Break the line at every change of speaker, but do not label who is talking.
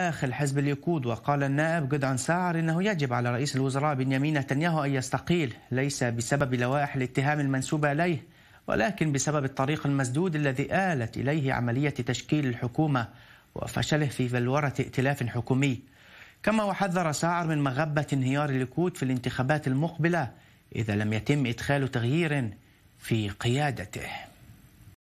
داخل حزب الليكود وقال النائب جدعان ساعر انه يجب على رئيس الوزراء بنيامين نتنياهو ان يستقيل ليس بسبب لوائح الاتهام المنسوبه اليه ولكن بسبب الطريق المسدود الذي آلت اليه عمليه تشكيل الحكومه وفشله في بلوره ائتلاف حكومي. كما وحذر ساعر من مغبه انهيار الليكود في الانتخابات المقبله اذا لم يتم ادخال تغيير في قيادته.